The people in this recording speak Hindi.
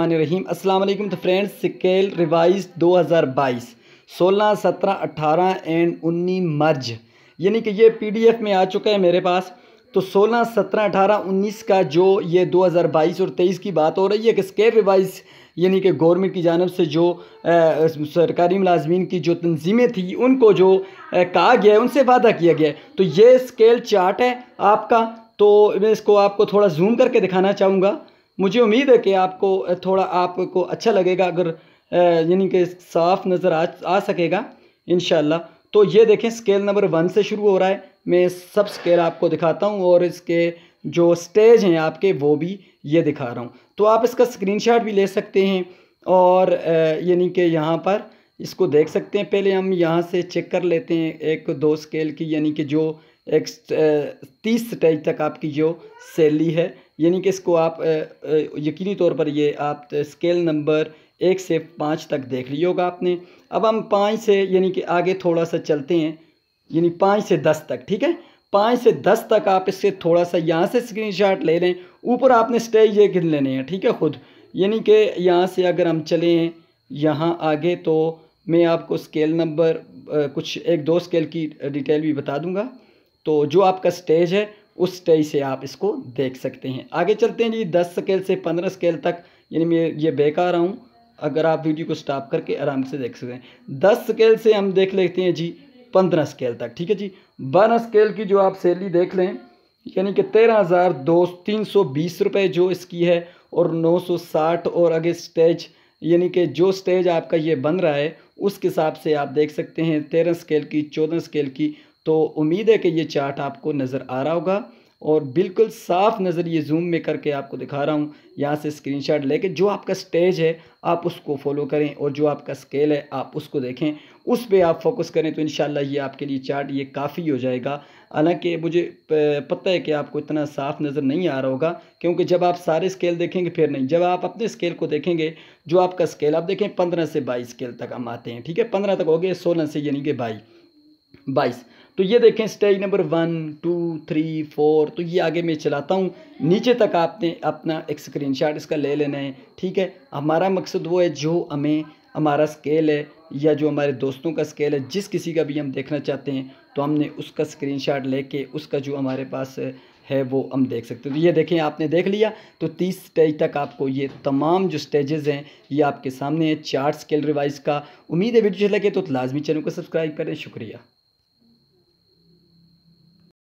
रहीम अस्सलाम तो friends scale revise 2022 16 17 18 and 19 merge यानी कि ये पीडीएफ में आ चुका है मेरे पास तो 16 17 18 19 का जो ये 2022 और 23 की बात हो रही है कि स्केल रिवाइज यानी कि गवर्नमेंट की जानब से जो आ, सरकारी मुलाजमीन की जो तंजीमें थी उनको जो आ, कहा गया है उनसे वादा किया गया है तो ये स्केल चार्ट है आपका तो मैं इसको आपको थोड़ा जूम करके दिखाना चाहूँगा मुझे उम्मीद है कि आपको थोड़ा आपको अच्छा लगेगा अगर यानी कि साफ नज़र आ आ सकेगा इन तो ये देखें स्केल नंबर वन से शुरू हो रहा है मैं सब स्केल आपको दिखाता हूँ और इसके जो स्टेज हैं आपके वो भी ये दिखा रहा हूँ तो आप इसका स्क्रीनशॉट भी ले सकते हैं और यानी कि यहाँ पर इसको देख सकते हैं पहले हम यहाँ से चेक कर लेते हैं एक दो स्केल की यानी कि जो एक तीस स्टेज तक आपकी जो सैली है यानी कि इसको आप यकीनी तौर पर ये आप स्केल नंबर एक से पाँच तक देख लिया होगा आपने अब हम पाँच से यानी कि आगे थोड़ा सा चलते हैं यानी पाँच से दस तक ठीक है पाँच से दस तक आप इससे थोड़ा सा यहाँ से स्क्रीनशॉट ले लें ऊपर आपने स्टेज ये गिन लेने हैं ठीक है खुद यानी कि यहाँ से अगर हम चले हैं यहाँ आगे तो मैं आपको स्केल नंबर कुछ एक दो स्केल की डिटेल भी बता दूँगा तो जो आपका स्टेज है उस स्टेज से आप इसको देख सकते हैं आगे चलते हैं जी दस स्केल से पंद्रह स्केल तक यानी मैं ये बेकार हूँ अगर आप वीडियो को स्टॉप करके आराम से देख सकते हैं दस स्केल से हम देख लेते हैं जी पंद्रह स्केल तक ठीक है जी बारह स्केल की जो आप सैलरी देख लें यानी कि तेरह हज़ार दो तीन सौ बीस रुपये जो इसकी है और नौ सौ साठ और आगे स्टेज यानी कि जो स्टेज आपका ये बन रहा है उसके हिसाब से आप देख सकते हैं तेरह स्केल की चौदह स्केल की तो उम्मीद है कि ये चार्ट आपको नज़र आ रहा होगा और बिल्कुल साफ नज़र ये जूम में करके आपको दिखा रहा हूँ यहाँ से स्क्रीनशॉट लेके जो आपका स्टेज है आप उसको फॉलो करें और जो आपका स्केल है आप उसको देखें उस पर आप फोकस करें तो इन ये आपके लिए चार्ट ये काफ़ी हो जाएगा हालांकि मुझे पता है कि आपको इतना साफ नज़र नहीं आ रहा होगा क्योंकि जब आप सारे स्केल देखेंगे फिर नहीं जब आप अपने स्केल को देखेंगे जो आपका स्केल आप देखें पंद्रह से बाईस स्केल तक हम आते हैं ठीक है पंद्रह तक हो गए सोलह से यानी कि बाईस बाईस तो ये देखें stage number one two three four तो ये आगे मैं चलाता हूँ नीचे तक आपने अपना एक स्क्रीन इसका ले लेना है ठीक है हमारा मकसद वो है जो हमें हमारा स्केल है या जो हमारे दोस्तों का स्केल है जिस किसी का भी हम देखना चाहते हैं तो हमने उसका स्क्रीन शॉट लेके उसका जो हमारे पास है वो हम देख सकते हैं तो ये देखें आपने देख लिया तो तीस स्टेज तक आपको ये तमाम जो स्टेजेस हैं ये आपके सामने है चार्ट स्केल रिवाइज का उम्मीद है वीडियो लगे तो लाजमी चैनल को सब्सक्राइब करें शुक्रिया